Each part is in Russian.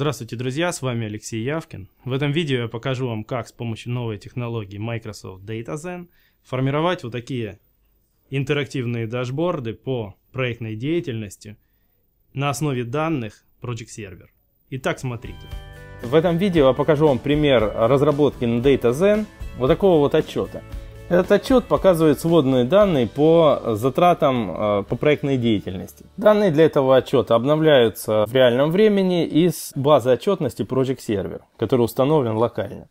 Здравствуйте, друзья, с вами Алексей Явкин. В этом видео я покажу вам, как с помощью новой технологии Microsoft DataZen формировать вот такие интерактивные дашборды по проектной деятельности на основе данных Project Server. Итак, смотрите. В этом видео я покажу вам пример разработки на DataZen вот такого вот отчета. Этот отчет показывает сводные данные по затратам э, по проектной деятельности. Данные для этого отчета обновляются в реальном времени из базы отчетности Project Server, который установлен локально.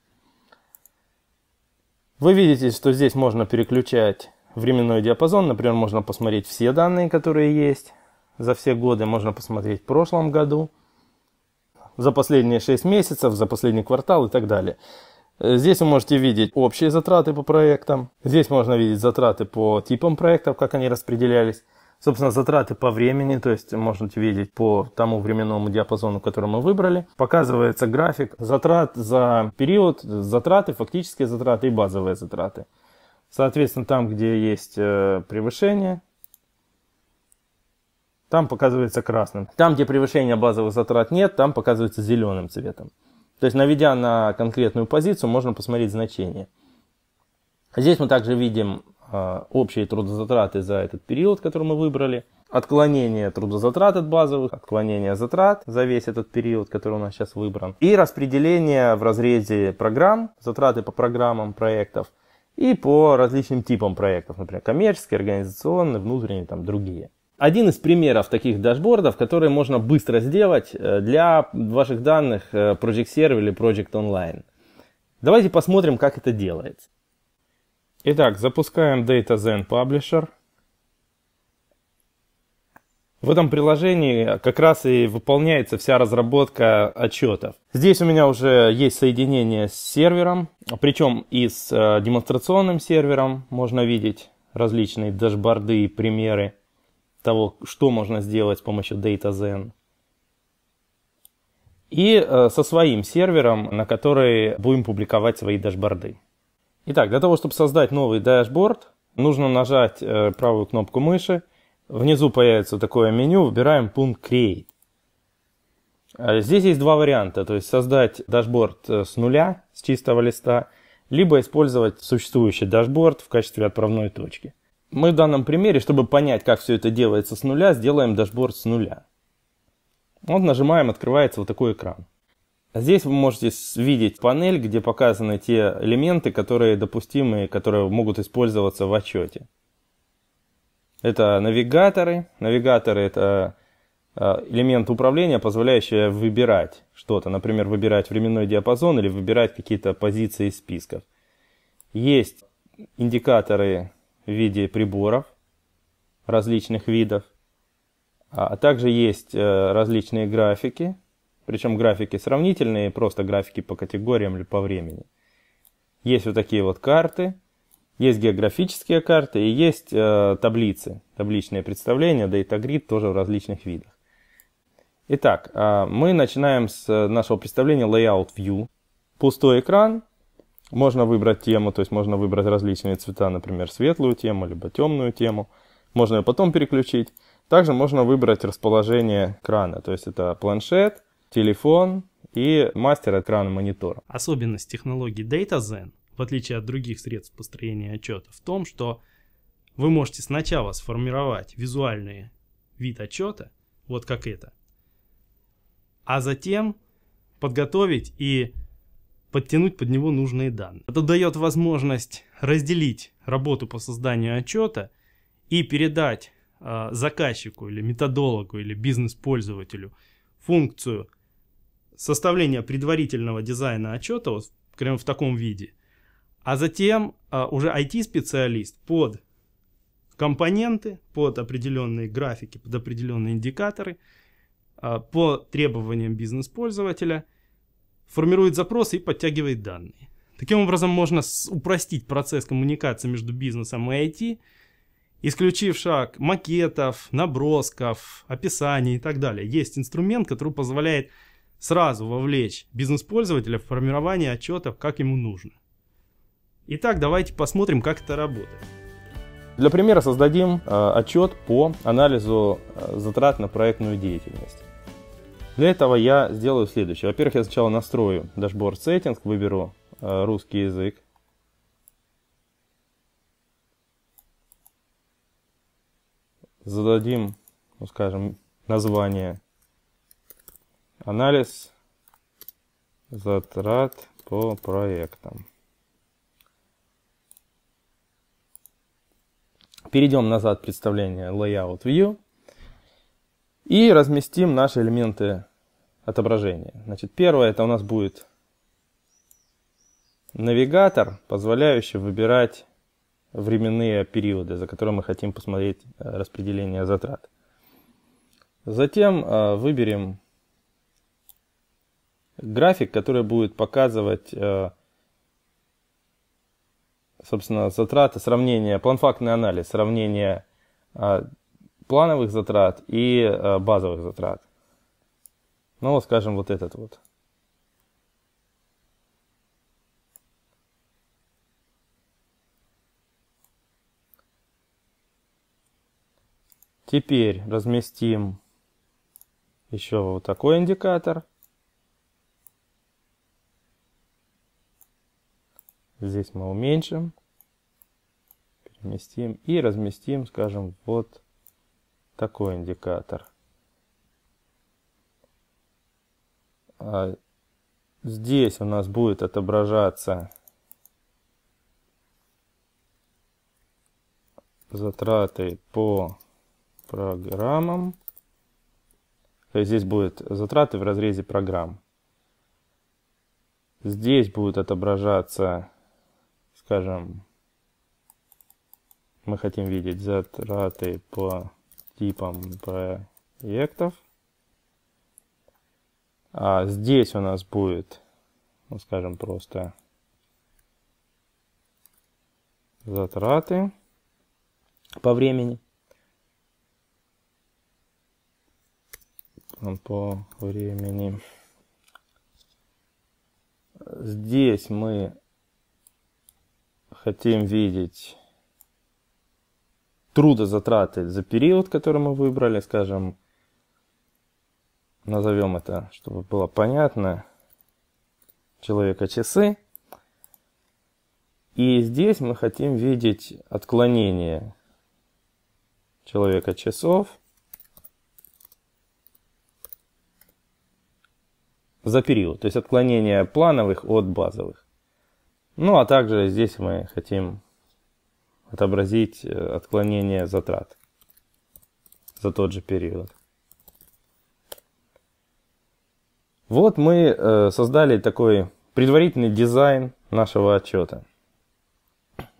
Вы видите, что здесь можно переключать временной диапазон. Например, можно посмотреть все данные, которые есть за все годы. Можно посмотреть в прошлом году, за последние 6 месяцев, за последний квартал и так далее. Э, здесь вы можете видеть общие затраты по проектам. Здесь можно видеть затраты по типам проектов, как они распределялись. Собственно, затраты по времени, то есть можете видеть по тому временному диапазону, который мы выбрали. Показывается график затрат за период, затраты, фактические затраты и базовые затраты. Соответственно, там, где есть э, превышение, там показывается красным. Там, где превышения базовых затрат нет, там показывается зеленым цветом. То есть, наведя на конкретную позицию, можно посмотреть значение. Здесь мы также видим э, общие трудозатраты за этот период, который мы выбрали, отклонение трудозатрат от базовых, отклонение затрат за весь этот период, который у нас сейчас выбран, и распределение в разрезе программ, затраты по программам проектов и по различным типам проектов, например, коммерческие, организационные, внутренние, там, другие. Один из примеров таких дашбордов, которые можно быстро сделать э, для ваших данных э, Project Server или Project Online. Давайте посмотрим, как это делается. Итак, запускаем DataZen Publisher. В этом приложении как раз и выполняется вся разработка отчетов. Здесь у меня уже есть соединение с сервером, причем и с э, демонстрационным сервером можно видеть различные дашборды и примеры того, что можно сделать с помощью DataZen. И э, со своим сервером, на который будем публиковать свои дашборды. Итак, для того, чтобы создать новый дашборд, нужно нажать э, правую кнопку мыши. Внизу появится такое меню, выбираем пункт Create. Э, здесь есть два варианта, то есть создать дашборд с нуля, с чистого листа, либо использовать существующий дашборд в качестве отправной точки. Мы в данном примере, чтобы понять, как все это делается с нуля, сделаем дашборд с нуля. Вот нажимаем, открывается вот такой экран. А здесь вы можете видеть панель, где показаны те элементы, которые допустимы, которые могут использоваться в отчете. Это навигаторы. Навигаторы это э, элемент управления, позволяющий выбирать что-то. Например, выбирать временной диапазон или выбирать какие-то позиции из списков. Есть индикаторы в виде приборов различных видов, а, а также есть э, различные графики, причем графики сравнительные, просто графики по категориям или по времени. Есть вот такие вот карты, есть географические карты и есть э, таблицы, табличные представления, да и тагрид тоже в различных видах. Итак, а, мы начинаем с нашего представления Layout View. Пустой экран, можно выбрать тему, то есть можно выбрать различные цвета, например, светлую тему, либо темную тему. Можно ее потом переключить. Также можно выбрать расположение экрана, то есть это планшет, телефон и мастер экрана монитора. Особенность технологии DataZen, в отличие от других средств построения отчета, в том, что вы можете сначала сформировать визуальный вид отчета, вот как это, а затем подготовить и подтянуть под него нужные данные. Это дает возможность разделить работу по созданию отчета и передать э, заказчику или методологу или бизнес-пользователю функцию составления предварительного дизайна отчета вот, прямо в таком виде, а затем э, уже IT-специалист под компоненты, под определенные графики, под определенные индикаторы, э, по требованиям бизнес-пользователя – формирует запросы и подтягивает данные. Таким образом, можно упростить процесс коммуникации между бизнесом и IT, исключив шаг макетов, набросков, описаний и так далее. Есть инструмент, который позволяет сразу вовлечь бизнес-пользователя в формирование отчетов, как ему нужно. Итак, давайте посмотрим, как это работает. Для примера создадим э, отчет по анализу э, затрат на проектную деятельность. Для этого я сделаю следующее. Во-первых, я сначала настрою dashboard settings, выберу э, русский язык. Зададим, ну скажем, название анализ затрат по проектам. Перейдем назад в представление Layout View и разместим наши элементы отображение. Значит, первое это у нас будет навигатор, позволяющий выбирать временные периоды, за которые мы хотим посмотреть э, распределение затрат. Затем э, выберем график, который будет показывать э, собственно, затраты, сравнение, планфактный анализ, сравнение плановых затрат и базовых затрат. Ну, скажем, вот этот вот. Теперь разместим еще вот такой индикатор. Здесь мы уменьшим, переместим и разместим, скажем, вот такой индикатор. А, здесь у нас будет отображаться затраты по программам. То есть здесь будет затраты в разрезе программ. Здесь будут отображаться, скажем, мы хотим видеть затраты по типам проектов. А здесь у нас будет, ну, скажем, просто затраты по времени. По времени. Здесь мы хотим видеть трудозатраты за период, который мы выбрали, скажем, назовем это, чтобы было понятно, человека часы. И здесь мы хотим видеть отклонение человека часов за период, то есть отклонение плановых от базовых. Ну а также здесь мы хотим отобразить э, отклонение затрат за тот же период. Вот мы э, создали такой предварительный дизайн нашего отчета.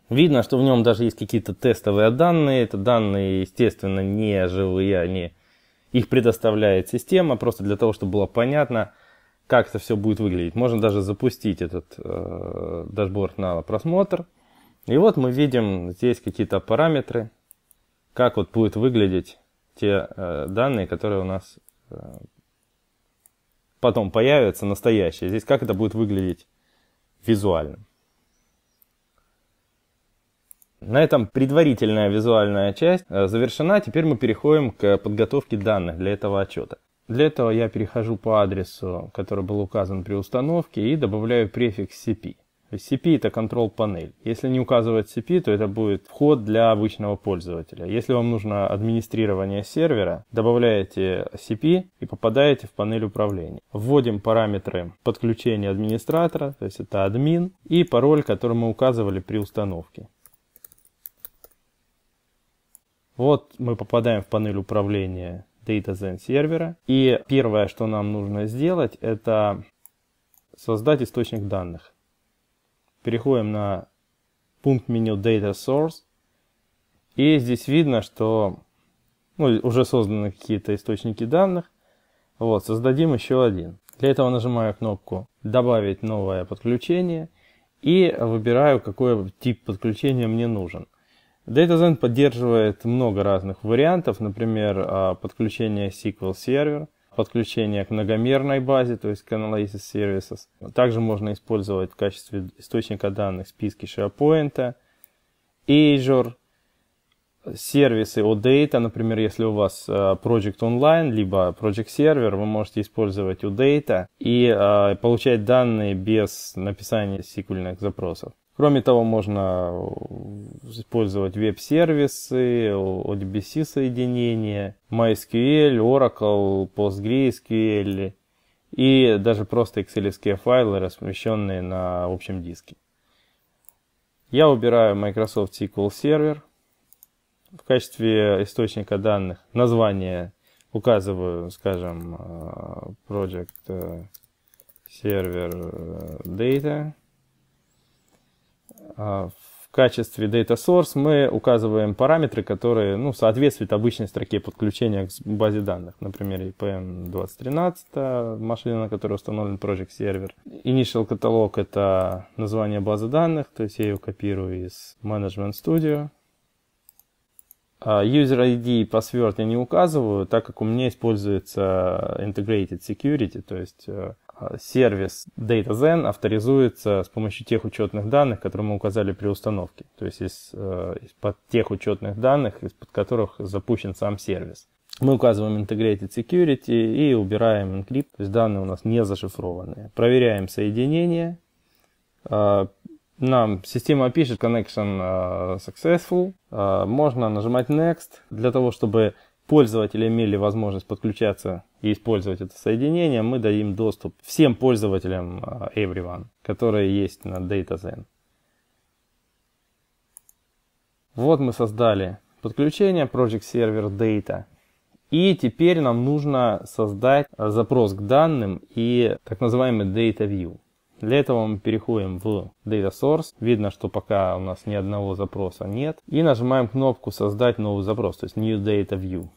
Видно, что в нем даже есть какие-то тестовые данные. Это данные, естественно, не живые, они, их предоставляет система, просто для того, чтобы было понятно, как это все будет выглядеть. Можно даже запустить этот э, дашборд на просмотр. И вот мы видим здесь какие-то параметры, как вот будут выглядеть те э, данные, которые у нас э, потом появится настоящее. Здесь как это будет выглядеть визуально. На этом предварительная визуальная часть э, завершена. Теперь мы переходим к подготовке данных для этого отчета. Для этого я перехожу по адресу, который был указан при установке, и добавляю префикс CP. CP e это control панель. Если не указывать CP, e, то это будет вход для обычного пользователя. Если вам нужно администрирование сервера, добавляете CP e и попадаете в панель управления. Вводим параметры подключения администратора, то есть это админ, и пароль, который мы указывали при установке. Вот мы попадаем в панель управления DataZen сервера. И первое, что нам нужно сделать, это создать источник данных. Переходим на пункт меню Data Source. И здесь видно, что ну, уже созданы какие-то источники данных. Вот, создадим еще один. Для этого нажимаю кнопку «Добавить новое подключение» и выбираю, какой тип подключения мне нужен. DataZen поддерживает много разных вариантов, например, а, подключение SQL Server – подключение к многомерной базе, то есть к Analysis Services. Также можно использовать в качестве источника данных списки SharePoint, Azure, сервисы OData. например, если у вас э, Project Online, либо Project Server, вы можете использовать OData и э, получать данные без написания сиквельных запросов. Кроме того, можно э, использовать веб-сервисы, ODBC-соединения, MySQL, Oracle, PostgreSQL и даже просто excel файлы, размещенные на общем диске. Я убираю Microsoft SQL Server. В качестве источника данных название указываю, скажем, э, Project э, Server Data. А, в качестве Data Source мы указываем параметры, которые ну, соответствуют обычной строке подключения к базе данных. Например, IPM e 2013, а, машина, на которой установлен Project Server. Initial каталог — это название базы данных, то есть я ее копирую из Management Studio. А, user ID и password я не указываю, так как у меня используется Integrated Security, то есть э, сервис DataZen авторизуется с помощью тех учетных данных, которые мы указали при установке. То есть из, э, из-под тех учетных данных, из-под которых запущен сам сервис. Мы указываем Integrated Security и убираем Encrypt, то есть данные у нас не зашифрованные. Проверяем соединение. Э, нам система пишет Connection э, Successful. Можно нажимать Next для того, чтобы пользователи имели возможность подключаться и использовать это соединение, мы дадим доступ всем пользователям э, Everyone, которые есть на DataZen. Вот мы создали подключение Project Server Data. И теперь нам нужно создать э, запрос к данным и так называемый Data View. Для этого мы переходим в Data Source. Видно, что пока у нас ни одного запроса нет. И нажимаем кнопку «Создать новый запрос», то есть New Data View.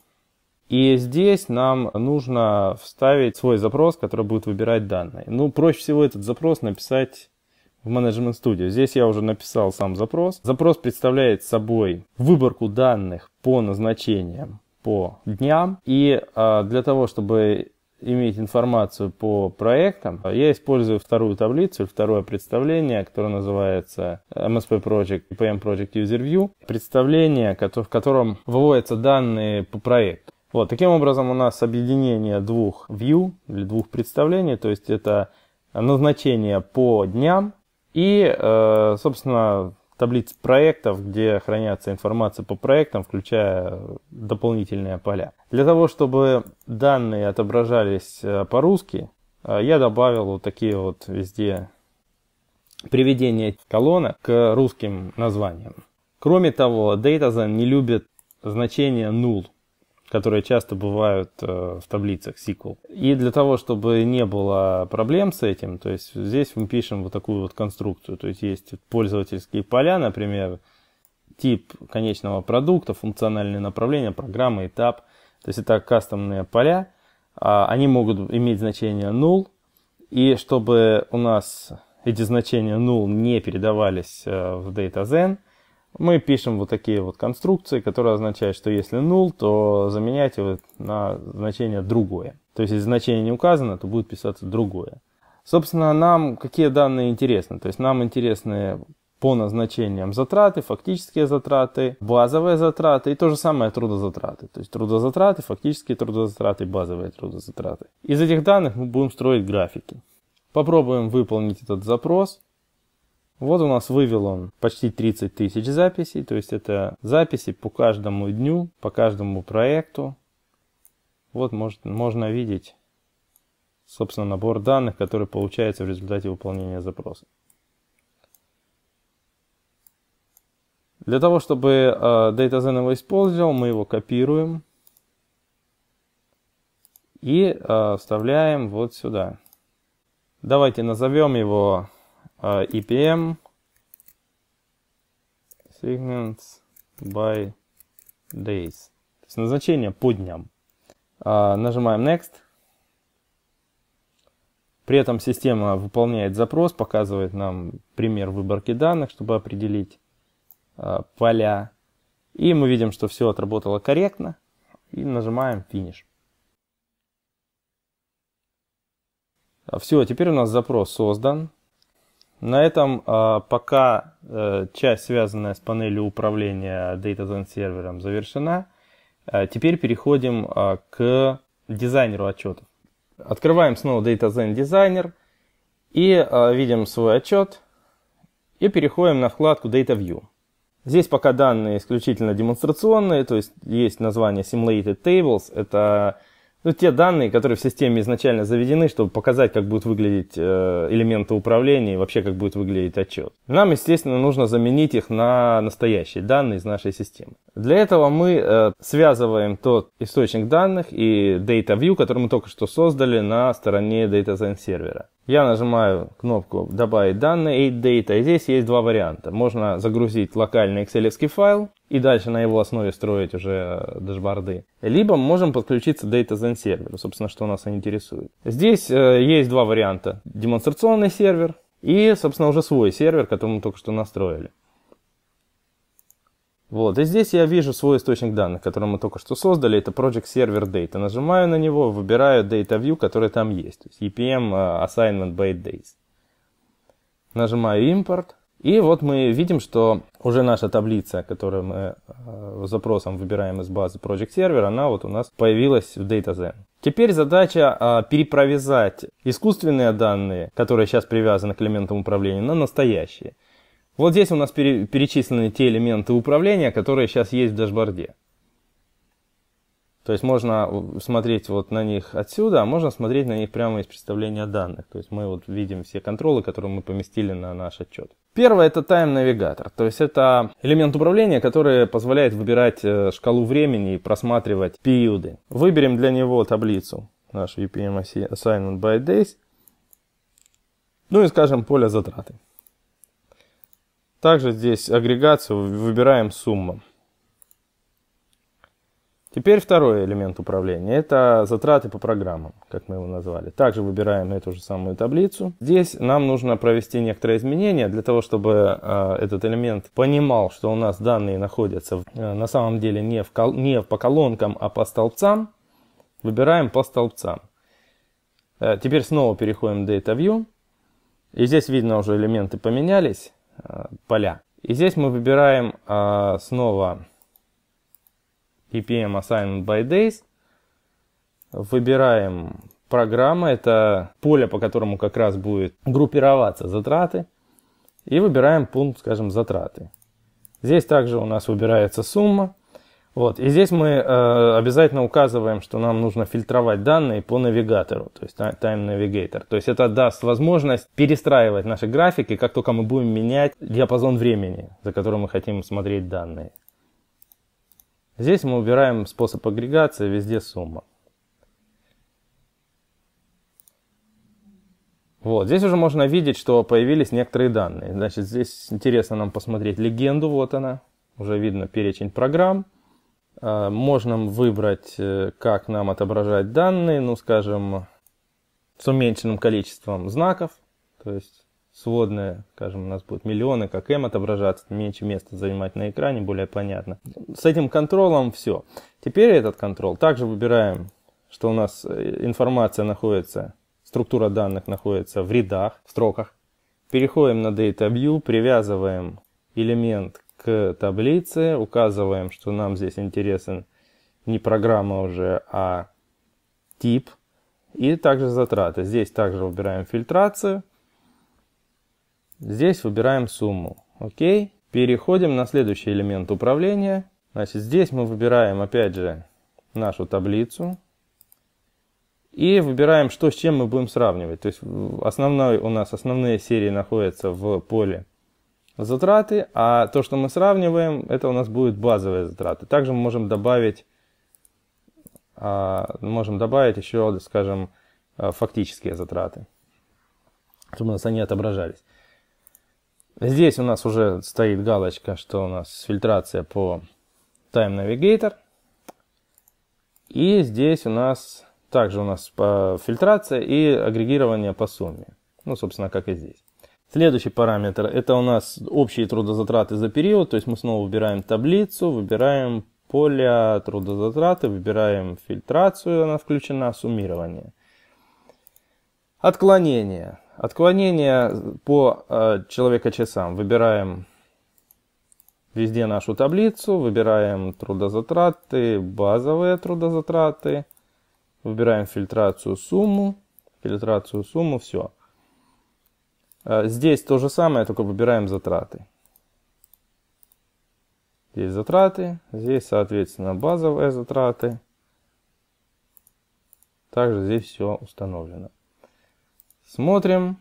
И здесь нам нужно вставить свой запрос, который будет выбирать данные. Ну, проще всего этот запрос написать в Management Studio. Здесь я уже написал сам запрос. Запрос представляет собой выборку данных по назначениям, по дням. И э, для того, чтобы иметь информацию по проектам, я использую вторую таблицу, второе представление, которое называется э, MSP Project PM Project User View. Представление, в котором выводятся данные по проекту. Вот, таким образом у нас объединение двух view или двух представлений, то есть это назначение по дням и, э, собственно, таблиц проектов, где хранятся информация по проектам, включая дополнительные поля. Для того, чтобы данные отображались э, по-русски, э, я добавил вот такие вот везде приведения колонок к русским названиям. Кроме того, DataZen не любит значение null, которые часто бывают э, в таблицах SQL. И для того, чтобы не было проблем с этим, то есть здесь мы пишем вот такую вот конструкцию. То есть есть пользовательские поля, например, тип конечного продукта, функциональное направление, программа, этап. То есть это кастомные поля. А, они могут иметь значение null. И чтобы у нас эти значения null не передавались э, в DataZen, мы пишем вот такие вот конструкции, которые означают, что если null, то заменять его на значение другое. То есть, если значение не указано, то будет писаться другое. Собственно, нам какие данные интересны? То есть, нам интересны по назначениям затраты, фактические затраты, базовые затраты и то же самое трудозатраты. То есть трудозатраты, фактические трудозатраты, базовые трудозатраты. Из этих данных мы будем строить графики. Попробуем выполнить этот запрос. Вот у нас вывел он почти 30 тысяч записей, то есть это записи по каждому дню, по каждому проекту. Вот может, можно видеть, собственно, набор данных, который получается в результате выполнения запроса. Для того, чтобы э, DataZen его использовал, мы его копируем и э, вставляем вот сюда. Давайте назовем его а, EPM segments by days. То есть назначение по дням. А, нажимаем Next. При этом система выполняет запрос, показывает нам пример выборки данных, чтобы определить а, поля. И мы видим, что все отработало корректно. И нажимаем Finish. Все, теперь у нас запрос создан. На этом а, пока э, часть, связанная с панелью управления DataZen сервером, завершена. А, теперь переходим а, к дизайнеру отчетов. Открываем снова DataZen Designer и видим свой отчет и переходим на вкладку Data View. Здесь пока данные исключительно демонстрационные, то есть есть название Simulated Tables, это ну, те данные, которые в системе изначально заведены, чтобы показать, как будут выглядеть э, элементы управления и вообще, как будет выглядеть отчет. Нам, естественно, нужно заменить их на настоящие данные из нашей системы. Для этого мы э, связываем тот источник данных и Data View, который мы только что создали на стороне Data Science сервера. Я нажимаю кнопку «Добавить данные и data и здесь есть два варианта. Можно загрузить локальный excel файл и дальше на его основе строить уже э, дашборды. Либо можем подключиться к DataZen серверу, собственно, что нас и интересует. Здесь э, есть два варианта. Демонстрационный сервер и, собственно, уже свой сервер, который мы только что настроили. Вот, и здесь я вижу свой источник данных, который мы только что создали, это Project Server Data. Нажимаю на него, выбираю Data View, который там есть, то есть EPM э, Assignment by Days. Нажимаю Import, и вот мы видим, что уже наша таблица, которую мы э, запросом выбираем из базы Project Server, она вот у нас появилась в DataZen. Теперь задача э, перепровязать искусственные данные, которые сейчас привязаны к элементам управления, на настоящие. Вот здесь у нас перечислены те элементы управления, которые сейчас есть в дашборде. То есть можно смотреть вот на них отсюда, а можно смотреть на них прямо из представления данных. То есть мы вот видим все контролы, которые мы поместили на наш отчет. Первое это тайм-навигатор. То есть это элемент управления, который позволяет выбирать э, шкалу времени и просматривать периоды. Выберем для него таблицу наш UPM e Assignment by Days. Ну и скажем поле затраты. Также здесь агрегацию выбираем сумма. Теперь второй элемент управления. Это затраты по программам, как мы его назвали. Также выбираем эту же самую таблицу. Здесь нам нужно провести некоторые изменения для того, чтобы э, этот элемент понимал, что у нас данные находятся э, на самом деле не, в кол не по колонкам, а по столбцам. Выбираем по столбцам. Э, теперь снова переходим в Data View. И здесь видно уже элементы поменялись. Э, поля. И здесь мы выбираем э, снова PPM Assignment by Days. Выбираем программа, это поле, по которому как раз будет группироваться затраты. И выбираем пункт, скажем, затраты. Здесь также у нас выбирается сумма. Вот. И здесь мы э, обязательно указываем, что нам нужно фильтровать данные по навигатору, то есть Time Navigator. То есть это даст возможность перестраивать наши графики, как только мы будем менять диапазон времени, за которым мы хотим смотреть данные. Здесь мы убираем способ агрегации, везде сумма. Вот, здесь уже можно видеть, что появились некоторые данные. Значит, здесь интересно нам посмотреть легенду, вот она. Уже видно перечень программ. А, можно выбрать, э, как нам отображать данные, ну, скажем, с уменьшенным количеством знаков, то есть сводная, скажем, у нас будет миллионы, как M отображаться, меньше места занимать на экране, более понятно. С этим контролом все. Теперь этот контрол. Также выбираем, что у нас э, информация находится, структура данных находится в рядах, в строках. Переходим на Data View, привязываем элемент к таблице, указываем, что нам здесь интересен не программа уже, а тип. И также затраты. Здесь также выбираем фильтрацию. Здесь выбираем сумму. Окей. Переходим на следующий элемент управления. Значит, здесь мы выбираем опять же нашу таблицу. И выбираем, что с чем мы будем сравнивать. То есть основной, у нас основные серии находятся в поле затраты, а то, что мы сравниваем, это у нас будут базовые затраты. Также мы можем добавить, а, можем добавить еще, скажем, э, фактические затраты, чтобы у нас они отображались. Здесь у нас уже стоит галочка, что у нас фильтрация по Time Navigator. И здесь у нас также у нас э, фильтрация и агрегирование по сумме. Ну, собственно, как и здесь. Следующий параметр – это у нас общие трудозатраты за период, то есть мы снова выбираем таблицу, выбираем поле трудозатраты, выбираем фильтрацию, она включена, суммирование. Отклонение. Отклонение по э, человека часам. Выбираем везде нашу таблицу, выбираем трудозатраты, базовые трудозатраты, выбираем фильтрацию сумму, фильтрацию сумму, все. А, здесь то же самое, только выбираем затраты. Здесь затраты, здесь, соответственно, базовые затраты. Также здесь все установлено. Смотрим,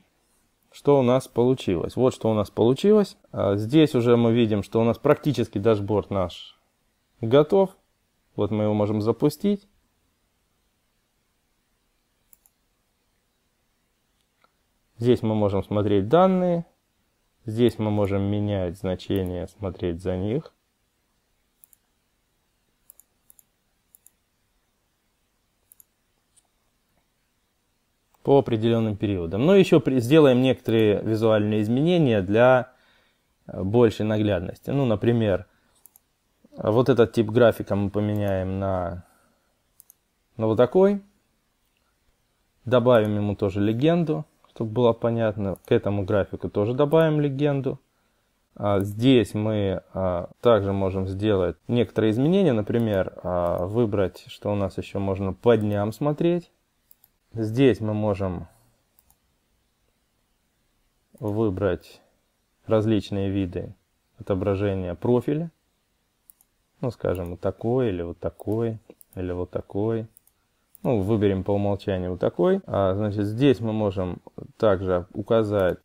что у нас получилось. Вот что у нас получилось. А, здесь уже мы видим, что у нас практически дашборд наш готов. Вот мы его можем запустить. Здесь мы можем смотреть данные, здесь мы можем менять значения, смотреть за них. по определенным периодам. Но ну, еще сделаем некоторые визуальные изменения для э, большей наглядности. Ну, например, вот этот тип графика мы поменяем на, на вот такой. Добавим ему тоже легенду чтобы было понятно. К этому графику тоже добавим легенду. А здесь мы а, также можем сделать некоторые изменения, например, а, выбрать, что у нас еще можно по дням смотреть. Здесь мы можем выбрать различные виды отображения профиля. Ну, скажем, вот такой, или вот такой, или вот такой ну, выберем по умолчанию вот такой. А, значит, здесь мы можем также указать,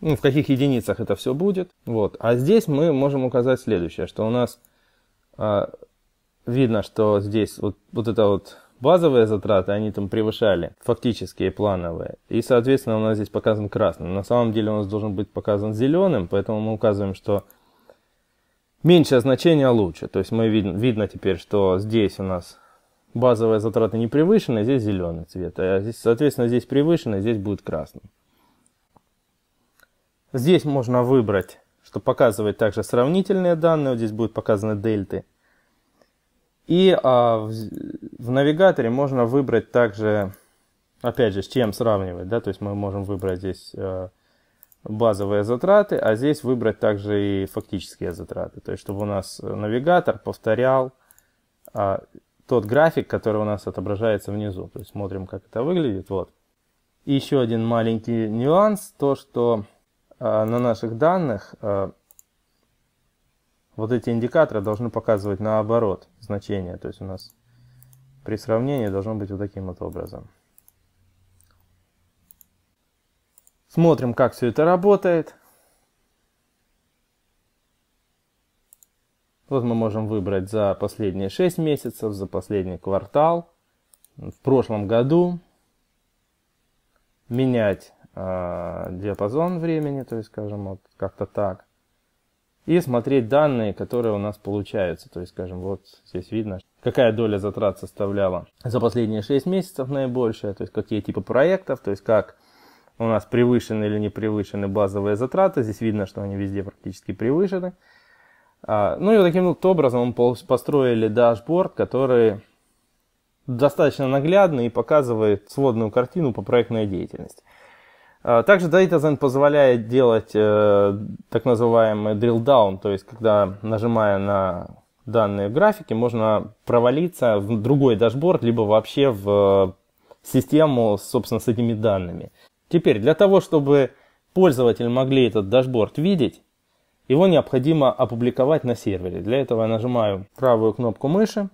ну, в каких единицах это все будет. Вот. А здесь мы можем указать следующее, что у нас а, видно, что здесь вот, вот это вот базовые затраты, они там превышали фактические плановые. И, соответственно, у нас здесь показан красным. На самом деле у нас должен быть показан зеленым, поэтому мы указываем, что Меньше значение а лучше. То есть мы видно, видно теперь, что здесь у нас базовые затраты не превышены, здесь зеленый цвет. А здесь, соответственно, здесь превышено, здесь будет красным. Здесь можно выбрать, что показывает также сравнительные данные. Вот здесь будут показаны дельты. И а, в, в навигаторе можно выбрать также, опять же, с чем сравнивать. Да? То есть мы можем выбрать здесь э, базовые затраты, а здесь выбрать также и фактические затраты. То есть, чтобы у нас э, навигатор повторял а, тот график, который у нас отображается внизу. То есть, смотрим, как это выглядит. Вот. И еще один маленький нюанс, то что а, на наших данных а, вот эти индикаторы должны показывать наоборот значение. То есть, у нас при сравнении должно быть вот таким вот образом. Смотрим, как все это работает. Вот мы можем выбрать за последние 6 месяцев, за последний квартал, в прошлом году. Менять э, диапазон времени, то есть, скажем, вот как-то так. И смотреть данные, которые у нас получаются. То есть, скажем, вот здесь видно, какая доля затрат составляла за последние 6 месяцев наибольшая, то есть какие типы проектов, то есть как у нас превышены или не превышены базовые затраты. Здесь видно, что они везде практически превышены. А, ну и вот таким вот образом мы построили дашборд, который достаточно наглядный и показывает сводную картину по проектной деятельности. А, также DataZen позволяет делать э, так называемый drill down, то есть когда нажимая на данные графики, можно провалиться в другой дашборд, либо вообще в э, систему, собственно, с этими данными. Теперь, для того, чтобы пользователи могли этот дашборд видеть, его необходимо опубликовать на сервере. Для этого я нажимаю правую кнопку мыши,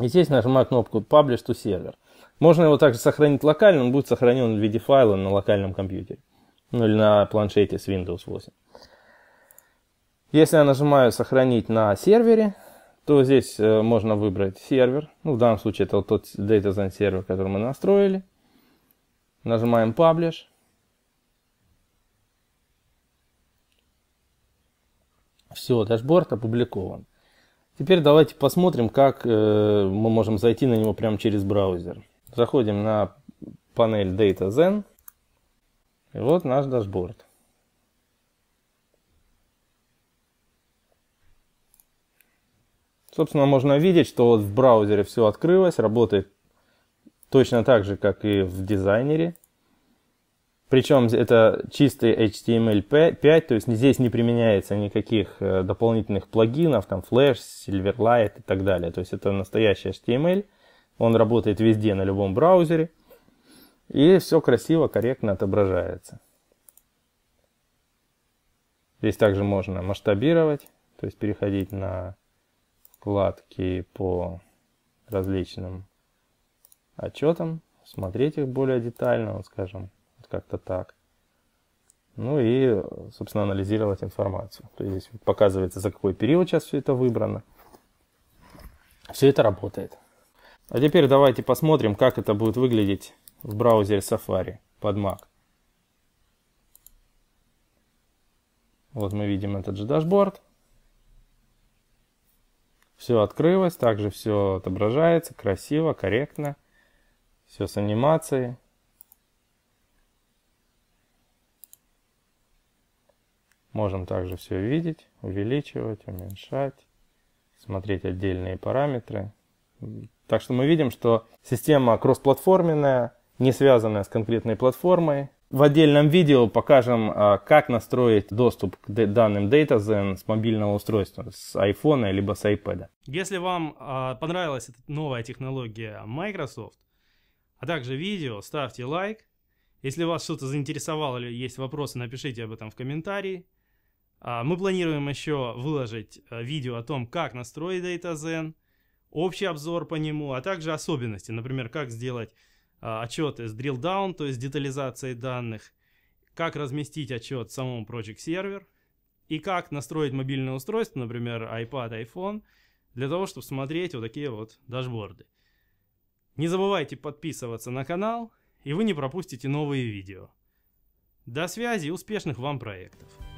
и здесь нажимаю кнопку Publish to Server. Можно его также сохранить локально, он будет сохранен в виде файла на локальном компьютере. Ну или на планшете с Windows 8. Если я нажимаю «Сохранить на сервере», то здесь э, можно выбрать сервер. Ну, в данном случае это вот тот Data Zone сервер, который мы настроили. Нажимаем Publish. Все, дашборд опубликован. Теперь давайте посмотрим, как э, мы можем зайти на него прямо через браузер. Заходим на панель DataZen. И вот наш дашборд. Собственно, можно видеть, что вот в браузере все открылось, работает точно так же, как и в дизайнере. Причем это чистый HTML5, то есть здесь не применяется никаких э, дополнительных плагинов, там Flash, Silverlight и так далее. То есть это настоящий HTML, он работает везде на любом браузере. И все красиво, корректно отображается. Здесь также можно масштабировать, то есть переходить на вкладки по различным Отчетом, а смотреть их более детально, вот скажем, вот как-то так. Ну и, собственно, анализировать информацию. То есть здесь показывается, за какой период сейчас все это выбрано. Все это работает. А теперь давайте посмотрим, как это будет выглядеть в браузере Safari под Mac. Вот мы видим этот же дашборд. Все открылось, также все отображается красиво, корректно. Все с анимацией. Можем также все видеть, увеличивать, уменьшать, смотреть отдельные параметры. Так что мы видим, что система кроссплатформенная, не связанная с конкретной платформой. В отдельном видео покажем, а, как настроить доступ к данным DataZen с мобильного устройства, с iPhone либо с iPad. Если вам а, понравилась эта новая технология Microsoft, а также видео, ставьте лайк. Если вас что-то заинтересовало или есть вопросы, напишите об этом в комментарии. А, мы планируем еще выложить э, видео о том, как настроить DataZen, общий обзор по нему, а также особенности, например, как сделать а, отчеты с drill down, то есть детализацией данных, как разместить отчет в самом Project Server и как настроить мобильное устройство, например, iPad, iPhone, для того, чтобы смотреть вот такие вот дашборды. Не забывайте подписываться на канал, и вы не пропустите новые видео. До связи и успешных вам проектов!